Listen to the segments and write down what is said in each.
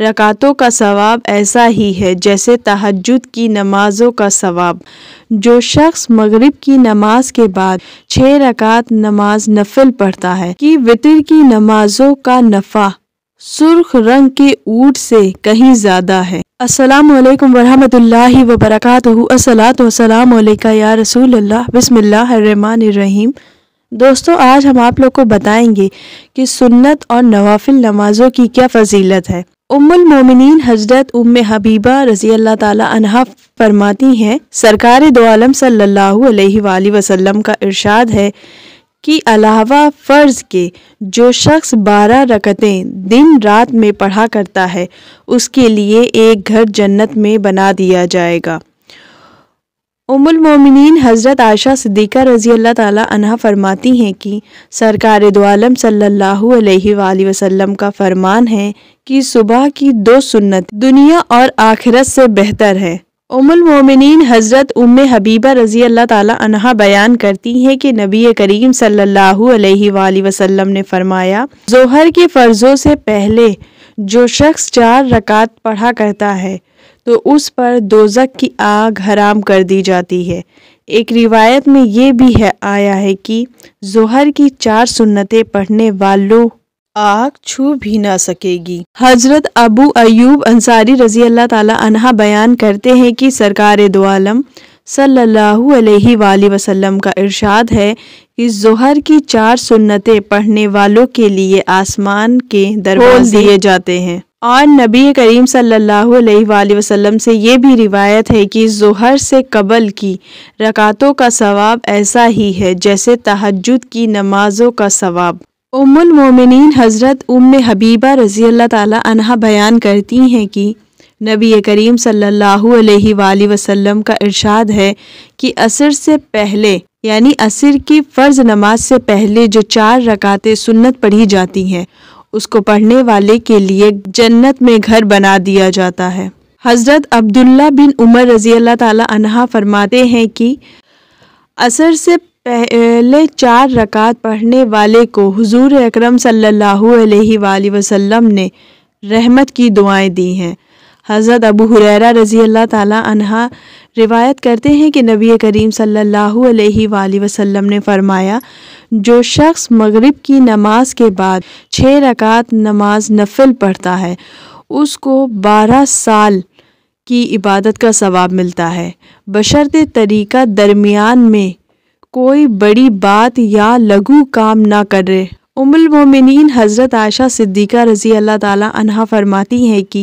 रकातों का सवाब ऐसा ही है जैसे तहजद की नमाज़ों का सवाब जो शख्स मगरिब की नमाज के बाद छः रकात नमाज नफिल पढ़ता है कि वितर की नमाजों का नफ़ा सुर्ख रंग के ऊट से कहीं ज़्यादा है असलम वरहमल वबरक असलात वसलाम या रसूल रहीम दोस्तों आज हम आप लोग को बताएंगे कि सुन्नत और नवाफिल नमाज़ों की क्या फजीलत है उम्मुल मोमिनीन हजरत उम हबीबा रजी अल्लाह ताला फरमाती हैं सरकार दो आलम सल्लल्लाहु अलैहि वसल्लम का इरशाद है कि अलावा फ़र्ज़ के जो शख्स बारह रकतें दिन रात में पढ़ा करता है उसके लिए एक घर जन्नत में बना दिया जाएगा मोमिनीन हज़रत आयशा सिद्दीक़ा रज़ी अल्लाह ताला अनहा फरमाती हैं कि सरकार दो आलम सल्लल्लाहु अलैहि वसल्लम का फरमान है कि सुबह की दो सुन्नत दुनिया और आखिरत से बेहतर है मोमिनीन हज़रत उम हबीबा रज़ी अल्लाह ताला अनहा बयान करती हैं कि नबी करीम सल्लल्लाहु अलैहि वसल्लम ने फरमाया जोहर के फ़र्ज़ों से पहले जो शख्स चार रकात पढ़ा करता है तो उस पर दोजक की आग हराम कर दी जाती है एक रिवायत में ये भी है आया है कि जोहर की चार सुन्नतें पढ़ने वालों आग छू भी ना सकेगी हजरत अबू अयूब अंसारी रजी अल्लाह तला बयान करते हैं कि सरकार दो सल्लल्लाहु अलैहि वसल्लम का इरशाद है कि जोहर की चार सुन्नतें पढ़ने वालों के लिए आसमान के दरवाजे दिए जाते हैं और नबी करीम सल्लल्लाहु अलैहि वसल्लम से ये भी रिवायत है कि जहर से कबल की रकातों का सवाब ऐसा ही है जैसे तहजद की नमाज़ों का सवाब उमुल मोमिनीन हज़रत उम हबीबा रज़ी अल्लाह अनहा बयान करती हैं कि नबी करीम सल्लल्लाहु अलैहि वसल्लम का इरशाद है कि असर से पहले यानी असर की फ़र्ज़ नमाज से पहले जो चार रकातें सुन्नत पढ़ी जाती हैं उसको पढ़ने वाले के लिए जन्नत में घर बना दिया जाता है हज़रत अब्दुल्ला बिन उमर रज़ी अल्लाह तहा फरमाते हैं कि असर से पहले चार रकात पढ़ने वाले को हुजूर अकरम सल्लल्लाहु अलैहि वसल्लम ने रहमत की दुआएं दी हैं हज़रत अबू हुरैरा रज़ी अल्लाह तहा रिवायत करते हैं कि नबी करीम सल्लल्लाहु अलैहि वसल्लम ने फ़रमाया जो शख्स मगरिब की नमाज के बाद छः रकात नमाज नफिल पढ़ता है उसको बारह साल की इबादत का सवाब मिलता है बशर्त तरीका दरमियान में कोई बड़ी बात या लघु काम ना करे उमुलमोमिन हज़रत आयशा सिद्दीक़ा रज़ी अल्लाह ताला अनहा फरमाती हैं कि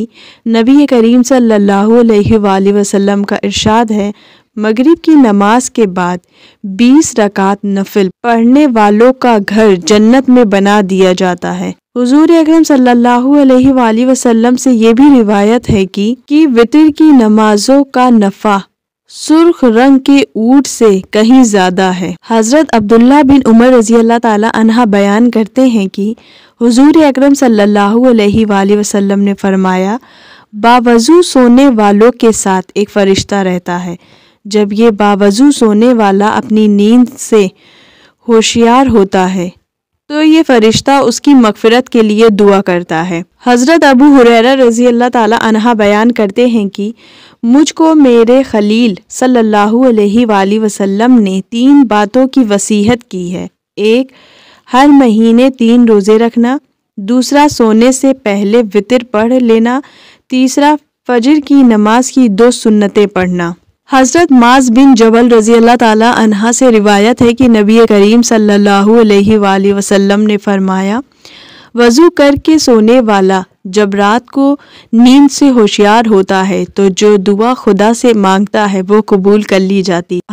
नबी करीम सल्लल्लाहु अलैहि वसल्लम का इरशाद है मगरिब की नमाज के बाद 20 रकात नफिल पढ़ने वालों का घर जन्नत में बना दिया जाता है हुजूर अकरम सल्लल्लाहु अलैहि वसल्लम से ये भी रिवायत है कि कि वितर की नमाजों का नफ़ा सुर्ख रंग के ऊट से कहीं ज़्यादा है हज़रत अब्दुल्ला बिन उमर रजी अल्लाह तहा बयान करते हैं कि हुजूर अकरम सल्लल्लाहु अलैहि वसल्लम ने फरमाया बावजू सोने वालों के साथ एक फ़रिश्ता रहता है जब ये बावजू सोने वाला अपनी नींद से होशियार होता है तो ये फरिश्ता उसकी मगफरत के लिए दुआ करता है हज़रत अबू हुरैरा रज़ी अल्लाह ताला अनहा बयान करते हैं कि मुझको मेरे खलील सल्लल्लाहु अलैहि वसल्लम ने तीन बातों की वसीहत की है एक हर महीने तीन रोज़े रखना दूसरा सोने से पहले वितर पढ़ लेना तीसरा फजर की नमाज की दो सुन्नतें पढ़ना हज़रत माज बिन जबल रजी अल्लाह अनहा से रिवायत है कि नबी करीम सल्लल्लाहु अलैहि वसल्लम ने फरमाया वज़ू करके सोने वाला जब रात को नींद से होशियार होता है तो जो दुआ खुदा से मांगता है वो कबूल कर ली जाती है